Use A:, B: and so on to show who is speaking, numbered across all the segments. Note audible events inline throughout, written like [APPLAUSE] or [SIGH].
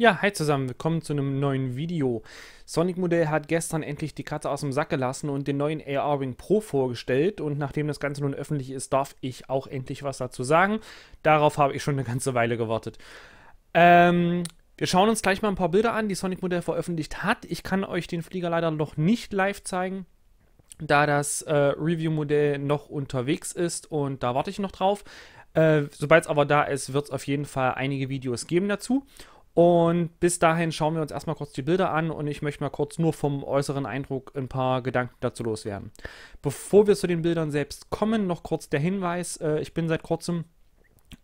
A: Ja, hi zusammen, willkommen zu einem neuen Video. Sonic Modell hat gestern endlich die Katze aus dem Sack gelassen und den neuen AR Wing Pro vorgestellt und nachdem das Ganze nun öffentlich ist, darf ich auch endlich was dazu sagen. Darauf habe ich schon eine ganze Weile gewartet. Ähm, wir schauen uns gleich mal ein paar Bilder an, die Sonic Modell veröffentlicht hat. Ich kann euch den Flieger leider noch nicht live zeigen, da das äh, Review-Modell noch unterwegs ist und da warte ich noch drauf. Äh, Sobald es aber da ist, wird es auf jeden Fall einige Videos geben dazu. Und bis dahin schauen wir uns erstmal kurz die Bilder an und ich möchte mal kurz nur vom äußeren Eindruck ein paar Gedanken dazu loswerden. Bevor wir zu den Bildern selbst kommen, noch kurz der Hinweis, äh, ich bin seit kurzem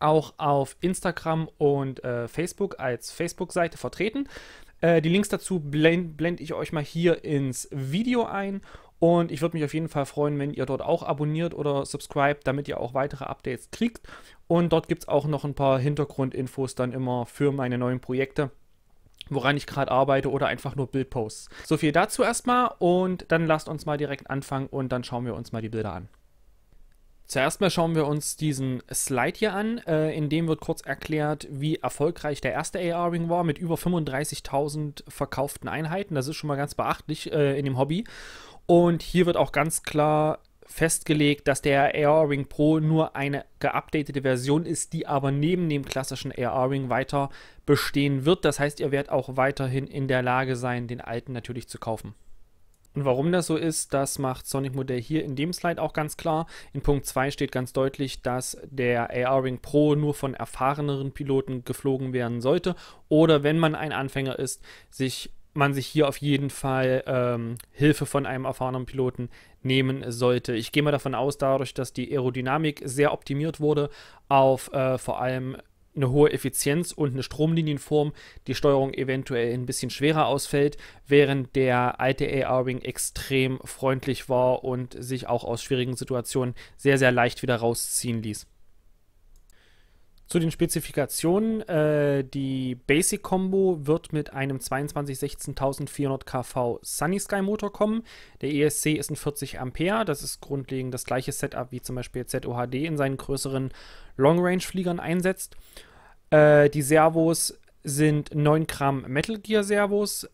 A: auch auf Instagram und äh, Facebook als Facebook-Seite vertreten. Äh, die Links dazu blende blend ich euch mal hier ins Video ein und ich würde mich auf jeden Fall freuen, wenn ihr dort auch abonniert oder subscribt, damit ihr auch weitere Updates kriegt. Und dort gibt es auch noch ein paar Hintergrundinfos dann immer für meine neuen Projekte woran ich gerade arbeite oder einfach nur Bildposts. So viel dazu erstmal und dann lasst uns mal direkt anfangen und dann schauen wir uns mal die Bilder an. Zuerst mal schauen wir uns diesen Slide hier an, äh, in dem wird kurz erklärt, wie erfolgreich der erste AR-Ring war mit über 35.000 verkauften Einheiten. Das ist schon mal ganz beachtlich äh, in dem Hobby. Und hier wird auch ganz klar festgelegt, dass der AR Ring Pro nur eine geupdatete Version ist, die aber neben dem klassischen AR Ring weiter bestehen wird. Das heißt, ihr werdet auch weiterhin in der Lage sein, den alten natürlich zu kaufen. Und warum das so ist, das macht Sonic Modell hier in dem Slide auch ganz klar. In Punkt 2 steht ganz deutlich, dass der AR Ring Pro nur von erfahreneren Piloten geflogen werden sollte oder wenn man ein Anfänger ist, sich man sich hier auf jeden Fall ähm, Hilfe von einem erfahrenen Piloten nehmen sollte. Ich gehe mal davon aus, dadurch, dass die Aerodynamik sehr optimiert wurde auf äh, vor allem eine hohe Effizienz und eine Stromlinienform die Steuerung eventuell ein bisschen schwerer ausfällt, während der alte ar wing extrem freundlich war und sich auch aus schwierigen Situationen sehr, sehr leicht wieder rausziehen ließ. Zu den Spezifikationen. Äh, die Basic Combo wird mit einem 22-16400 kV Sunny Sky Motor kommen. Der ESC ist ein 40 Ampere. Das ist grundlegend das gleiche Setup wie zum Beispiel ZOHD in seinen größeren Long Range Fliegern einsetzt. Äh, die Servos sind 9 Gramm Metal Gear Servos.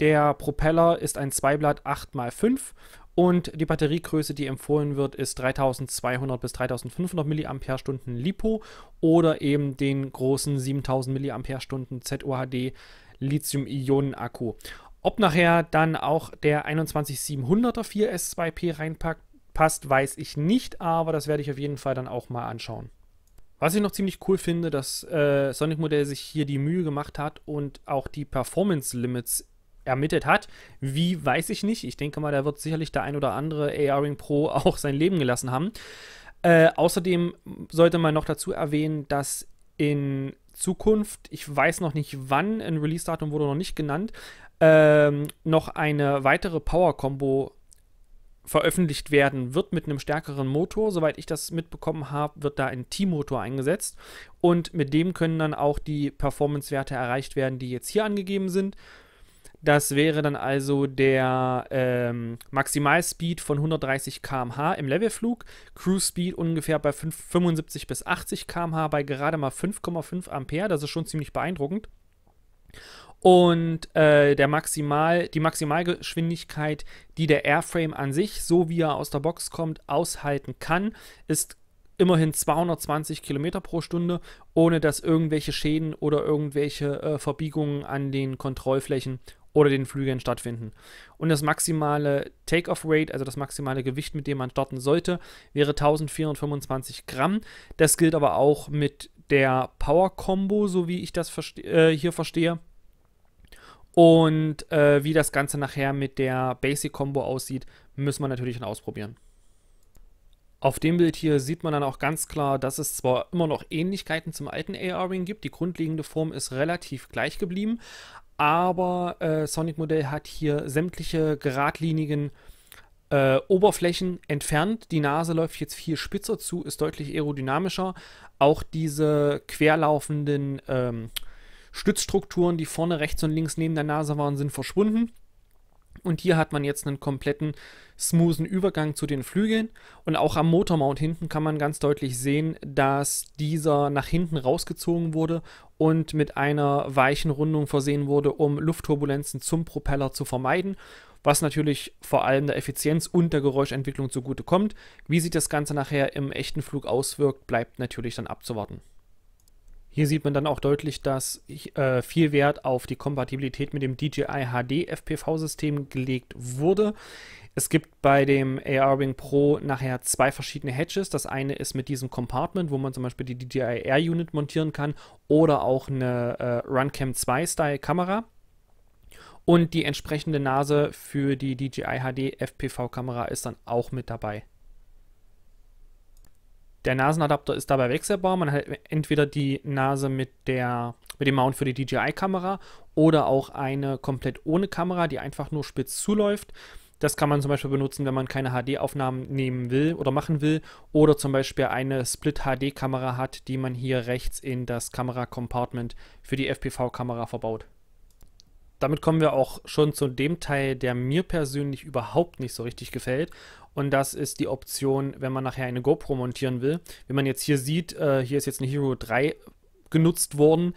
A: Der Propeller ist ein Zweiblatt 8x5 und die Batteriegröße, die empfohlen wird, ist 3200 bis 3500 mAh LiPo oder eben den großen 7000 mAh ZOHD Lithium-Ionen-Akku. Ob nachher dann auch der 21700er 4S2P reinpasst, weiß ich nicht, aber das werde ich auf jeden Fall dann auch mal anschauen. Was ich noch ziemlich cool finde, dass äh, Sonic Modell sich hier die Mühe gemacht hat und auch die Performance Limits ermittelt hat. Wie, weiß ich nicht. Ich denke mal, da wird sicherlich der ein oder andere AR Ring Pro [LAUGHS] auch sein Leben gelassen haben. Äh, außerdem sollte man noch dazu erwähnen, dass in Zukunft, ich weiß noch nicht wann, ein Release-Datum wurde noch nicht genannt, ähm, noch eine weitere Power-Combo veröffentlicht werden wird mit einem stärkeren Motor. Soweit ich das mitbekommen habe, wird da ein T-Motor eingesetzt und mit dem können dann auch die Performance-Werte erreicht werden, die jetzt hier angegeben sind. Das wäre dann also der ähm, Maximalspeed von 130 km/h im Levelflug, Cruise Speed ungefähr bei 5, 75 bis 80 km/h bei gerade mal 5,5 Ampere. Das ist schon ziemlich beeindruckend. Und äh, der Maximal, die Maximalgeschwindigkeit, die der Airframe an sich, so wie er aus der Box kommt, aushalten kann, ist immerhin 220 km pro Stunde, ohne dass irgendwelche Schäden oder irgendwelche äh, Verbiegungen an den Kontrollflächen oder den Flügeln stattfinden. Und das maximale Take-off-Weight, also das maximale Gewicht, mit dem man starten sollte, wäre 1425 Gramm. Das gilt aber auch mit der Power-Combo, so wie ich das verste äh, hier verstehe. Und äh, wie das Ganze nachher mit der Basic-Combo aussieht, müssen wir natürlich dann ausprobieren. Auf dem Bild hier sieht man dann auch ganz klar, dass es zwar immer noch Ähnlichkeiten zum alten AR-Ring gibt, die grundlegende Form ist relativ gleich geblieben, aber äh, Sonic Modell hat hier sämtliche geradlinigen äh, Oberflächen entfernt. Die Nase läuft jetzt viel spitzer zu, ist deutlich aerodynamischer. Auch diese querlaufenden ähm, Stützstrukturen, die vorne rechts und links neben der Nase waren, sind verschwunden. Und hier hat man jetzt einen kompletten smoothen Übergang zu den Flügeln. Und auch am Motormount hinten kann man ganz deutlich sehen, dass dieser nach hinten rausgezogen wurde und mit einer weichen Rundung versehen wurde, um Luftturbulenzen zum Propeller zu vermeiden. Was natürlich vor allem der Effizienz und der Geräuschentwicklung zugute kommt. Wie sich das Ganze nachher im echten Flug auswirkt, bleibt natürlich dann abzuwarten. Hier sieht man dann auch deutlich, dass äh, viel Wert auf die Kompatibilität mit dem DJI HD FPV-System gelegt wurde. Es gibt bei dem AR-Wing Pro nachher zwei verschiedene Hatches. Das eine ist mit diesem Compartment, wo man zum Beispiel die DJI Air Unit montieren kann oder auch eine äh, Runcam 2-Style-Kamera. Und die entsprechende Nase für die DJI HD FPV-Kamera ist dann auch mit dabei. Der Nasenadapter ist dabei wechselbar. Man hat entweder die Nase mit, der, mit dem Mount für die DJI-Kamera oder auch eine komplett ohne Kamera, die einfach nur spitz zuläuft. Das kann man zum Beispiel benutzen, wenn man keine HD-Aufnahmen nehmen will oder machen will oder zum Beispiel eine Split-HD-Kamera hat, die man hier rechts in das Kamera-Compartment für die FPV-Kamera verbaut damit kommen wir auch schon zu dem Teil, der mir persönlich überhaupt nicht so richtig gefällt. Und das ist die Option, wenn man nachher eine GoPro montieren will. Wie man jetzt hier sieht, äh, hier ist jetzt eine Hero 3 genutzt worden.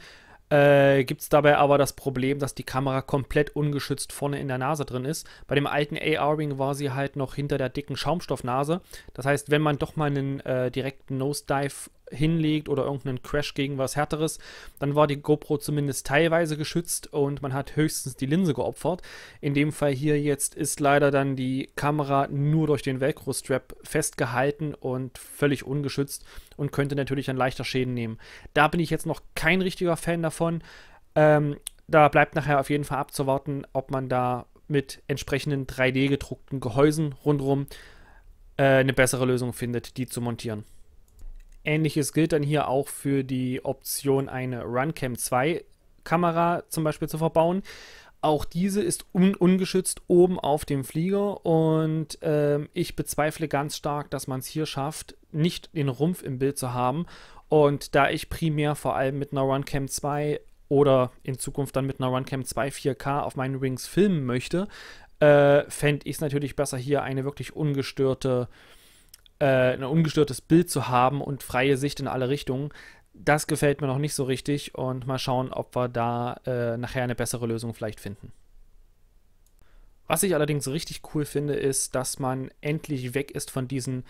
A: Äh, Gibt es dabei aber das Problem, dass die Kamera komplett ungeschützt vorne in der Nase drin ist. Bei dem alten ar wing war sie halt noch hinter der dicken Schaumstoffnase. Das heißt, wenn man doch mal einen äh, direkten Nose-Dive hinlegt oder irgendeinen Crash gegen was Härteres, dann war die GoPro zumindest teilweise geschützt und man hat höchstens die Linse geopfert. In dem Fall hier jetzt ist leider dann die Kamera nur durch den Velcro-Strap festgehalten und völlig ungeschützt und könnte natürlich dann leichter Schäden nehmen. Da bin ich jetzt noch kein richtiger Fan davon. Ähm, da bleibt nachher auf jeden Fall abzuwarten, ob man da mit entsprechenden 3D gedruckten Gehäusen rundherum äh, eine bessere Lösung findet, die zu montieren. Ähnliches gilt dann hier auch für die Option, eine Runcam 2 Kamera zum Beispiel zu verbauen. Auch diese ist un ungeschützt oben auf dem Flieger und äh, ich bezweifle ganz stark, dass man es hier schafft, nicht den Rumpf im Bild zu haben. Und da ich primär vor allem mit einer Runcam 2 oder in Zukunft dann mit einer Runcam 2 4K auf meinen Wings filmen möchte, äh, fände ich es natürlich besser, hier eine wirklich ungestörte äh, ein ungestörtes Bild zu haben und freie Sicht in alle Richtungen. Das gefällt mir noch nicht so richtig und mal schauen, ob wir da äh, nachher eine bessere Lösung vielleicht finden. Was ich allerdings richtig cool finde, ist, dass man endlich weg ist von diesen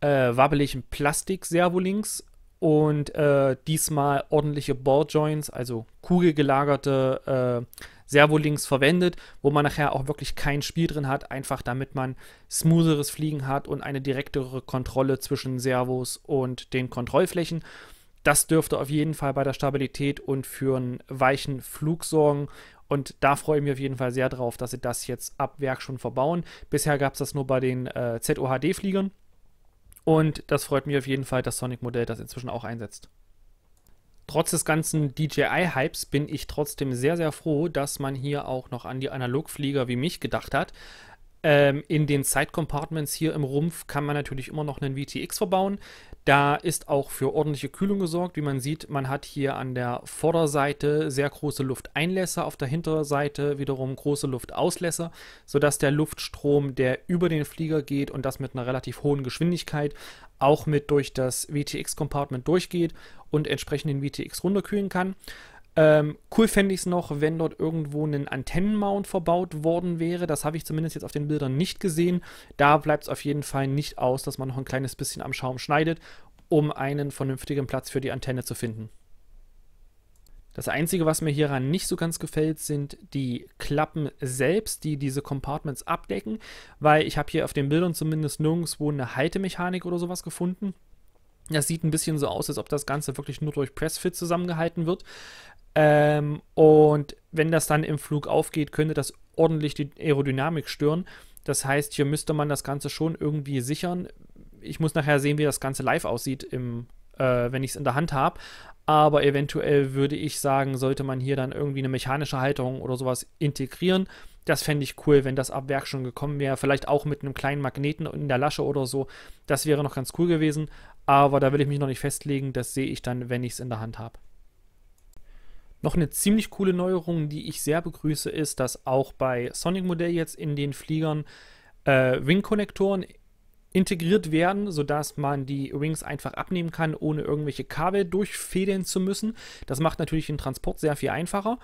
A: äh, wabbeligen Plastik-Servolinks und äh, diesmal ordentliche Joints, also kugelgelagerte äh, Servolinks verwendet, wo man nachher auch wirklich kein Spiel drin hat, einfach damit man smootheres Fliegen hat und eine direktere Kontrolle zwischen Servos und den Kontrollflächen. Das dürfte auf jeden Fall bei der Stabilität und für einen weichen Flug sorgen. Und da freue ich mich auf jeden Fall sehr drauf, dass sie das jetzt ab Werk schon verbauen. Bisher gab es das nur bei den äh, ZOHD-Fliegern. Und das freut mich auf jeden Fall, dass Sonic Modell das inzwischen auch einsetzt. Trotz des ganzen DJI-Hypes bin ich trotzdem sehr, sehr froh, dass man hier auch noch an die Analogflieger wie mich gedacht hat. Ähm, in den Side-Compartments hier im Rumpf kann man natürlich immer noch einen VTX verbauen. Da ist auch für ordentliche Kühlung gesorgt. Wie man sieht, man hat hier an der Vorderseite sehr große Lufteinlässe, auf der Hinterseite wiederum große Luftauslässe, sodass der Luftstrom, der über den Flieger geht und das mit einer relativ hohen Geschwindigkeit, auch mit durch das WTX-Compartment durchgeht und entsprechend den WTX runterkühlen kann. Ähm, cool fände ich es noch, wenn dort irgendwo ein Antennenmount verbaut worden wäre. Das habe ich zumindest jetzt auf den Bildern nicht gesehen. Da bleibt es auf jeden Fall nicht aus, dass man noch ein kleines bisschen am Schaum schneidet, um einen vernünftigen Platz für die Antenne zu finden. Das Einzige, was mir hieran nicht so ganz gefällt, sind die Klappen selbst, die diese Compartments abdecken, weil ich habe hier auf den Bildern zumindest nirgendwo eine Haltemechanik oder sowas gefunden. Das sieht ein bisschen so aus, als ob das Ganze wirklich nur durch Pressfit zusammengehalten wird. Ähm, und wenn das dann im Flug aufgeht, könnte das ordentlich die Aerodynamik stören. Das heißt, hier müsste man das Ganze schon irgendwie sichern. Ich muss nachher sehen, wie das Ganze live aussieht, im, äh, wenn ich es in der Hand habe. Aber eventuell würde ich sagen, sollte man hier dann irgendwie eine mechanische Halterung oder sowas integrieren das fände ich cool, wenn das ab Werk schon gekommen wäre. Vielleicht auch mit einem kleinen Magneten in der Lasche oder so. Das wäre noch ganz cool gewesen. Aber da will ich mich noch nicht festlegen. Das sehe ich dann, wenn ich es in der Hand habe. Noch eine ziemlich coole Neuerung, die ich sehr begrüße, ist, dass auch bei Sonic Modell jetzt in den Fliegern äh, Wing-Konnektoren integriert werden, sodass man die Wings einfach abnehmen kann, ohne irgendwelche Kabel durchfädeln zu müssen. Das macht natürlich den Transport sehr viel einfacher.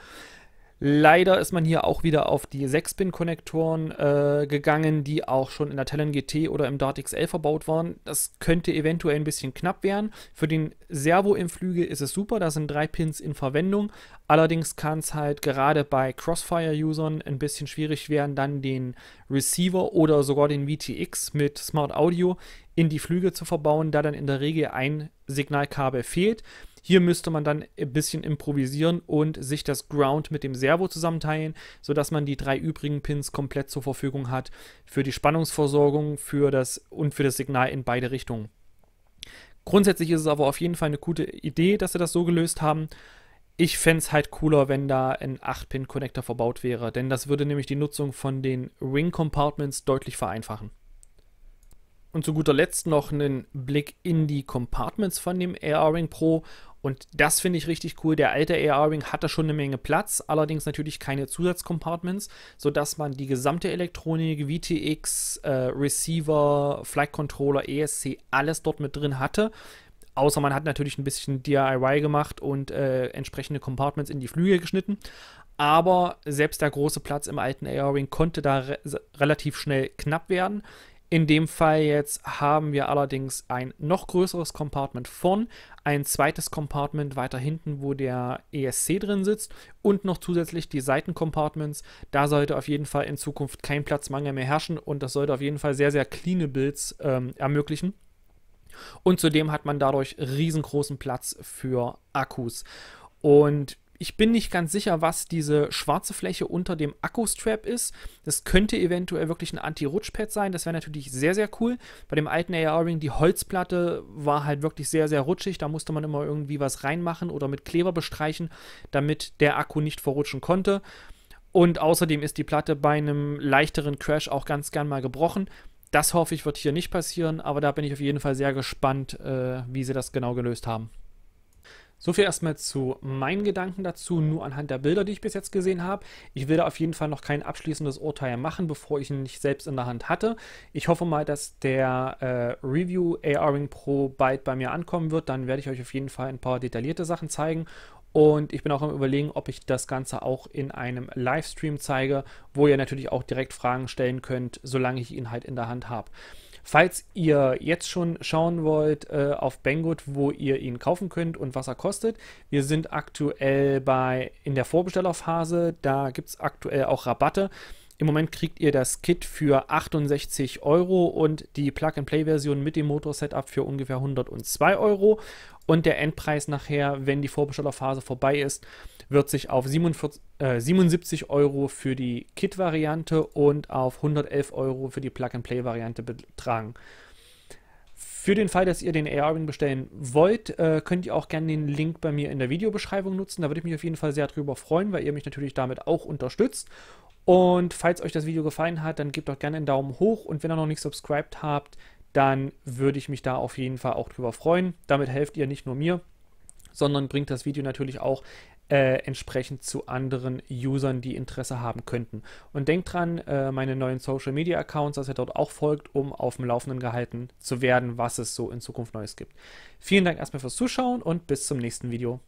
A: Leider ist man hier auch wieder auf die 6-Pin-Konnektoren äh, gegangen, die auch schon in der Talon GT oder im Dart XL verbaut waren. Das könnte eventuell ein bisschen knapp werden. Für den Servo im Flügel ist es super, da sind drei Pins in Verwendung. Allerdings kann es halt gerade bei Crossfire-Usern ein bisschen schwierig werden, dann den Receiver oder sogar den VTX mit Smart Audio in die Flügel zu verbauen, da dann in der Regel ein Signalkabel fehlt. Hier müsste man dann ein bisschen improvisieren und sich das Ground mit dem Servo zusammenteilen, sodass man die drei übrigen Pins komplett zur Verfügung hat für die Spannungsversorgung für das, und für das Signal in beide Richtungen. Grundsätzlich ist es aber auf jeden Fall eine gute Idee, dass sie das so gelöst haben. Ich fände es halt cooler, wenn da ein 8-Pin-Connector verbaut wäre, denn das würde nämlich die Nutzung von den Ring-Compartments deutlich vereinfachen. Und zu guter Letzt noch einen Blick in die Compartments von dem AR-Ring Pro. Und das finde ich richtig cool. Der alte AR-Ring hatte schon eine Menge Platz, allerdings natürlich keine Zusatzcompartments, sodass man die gesamte Elektronik, VTX, äh, Receiver, Flight Controller, ESC, alles dort mit drin hatte. Außer man hat natürlich ein bisschen DIY gemacht und äh, entsprechende Compartments in die Flügel geschnitten. Aber selbst der große Platz im alten AR-Ring konnte da re relativ schnell knapp werden. In dem Fall jetzt haben wir allerdings ein noch größeres Compartment von, ein zweites Compartment weiter hinten, wo der ESC drin sitzt und noch zusätzlich die Seitencompartments. Da sollte auf jeden Fall in Zukunft kein Platzmangel mehr herrschen und das sollte auf jeden Fall sehr, sehr clean Builds ähm, ermöglichen. Und zudem hat man dadurch riesengroßen Platz für Akkus. Und ich bin nicht ganz sicher, was diese schwarze Fläche unter dem Akkustrap ist. Das könnte eventuell wirklich ein Anti-Rutschpad sein. Das wäre natürlich sehr, sehr cool. Bei dem alten AR-Ring, die Holzplatte war halt wirklich sehr, sehr rutschig. Da musste man immer irgendwie was reinmachen oder mit Kleber bestreichen, damit der Akku nicht verrutschen konnte. Und außerdem ist die Platte bei einem leichteren Crash auch ganz gern mal gebrochen. Das hoffe ich, wird hier nicht passieren, aber da bin ich auf jeden Fall sehr gespannt, äh, wie sie das genau gelöst haben. So viel erstmal zu meinen Gedanken dazu, nur anhand der Bilder, die ich bis jetzt gesehen habe. Ich will da auf jeden Fall noch kein abschließendes Urteil machen, bevor ich ihn nicht selbst in der Hand hatte. Ich hoffe mal, dass der äh, Review AR Ring Pro bald bei mir ankommen wird. Dann werde ich euch auf jeden Fall ein paar detaillierte Sachen zeigen. Und ich bin auch am Überlegen, ob ich das Ganze auch in einem Livestream zeige, wo ihr natürlich auch direkt Fragen stellen könnt, solange ich ihn halt in der Hand habe. Falls ihr jetzt schon schauen wollt äh, auf Banggood, wo ihr ihn kaufen könnt und was er kostet, wir sind aktuell bei in der Vorbestellerphase. Da gibt es aktuell auch Rabatte. Im Moment kriegt ihr das Kit für 68 Euro und die Plug-and-Play-Version mit dem Motor-Setup für ungefähr 102 Euro. Und der Endpreis nachher, wenn die Vorbestellerphase vorbei ist, wird sich auf 47, äh, 77 Euro für die Kit-Variante und auf 111 Euro für die Plug-and-Play-Variante betragen. Für den Fall, dass ihr den AR-Ring bestellen wollt, äh, könnt ihr auch gerne den Link bei mir in der Videobeschreibung nutzen. Da würde ich mich auf jeden Fall sehr drüber freuen, weil ihr mich natürlich damit auch unterstützt. Und falls euch das Video gefallen hat, dann gebt doch gerne einen Daumen hoch. Und wenn ihr noch nicht subscribed habt, dann würde ich mich da auf jeden Fall auch drüber freuen. Damit helft ihr nicht nur mir, sondern bringt das Video natürlich auch äh, entsprechend zu anderen Usern, die Interesse haben könnten. Und denkt dran, äh, meine neuen Social Media Accounts, dass ihr dort auch folgt, um auf dem Laufenden gehalten zu werden, was es so in Zukunft Neues gibt. Vielen Dank erstmal fürs Zuschauen und bis zum nächsten Video.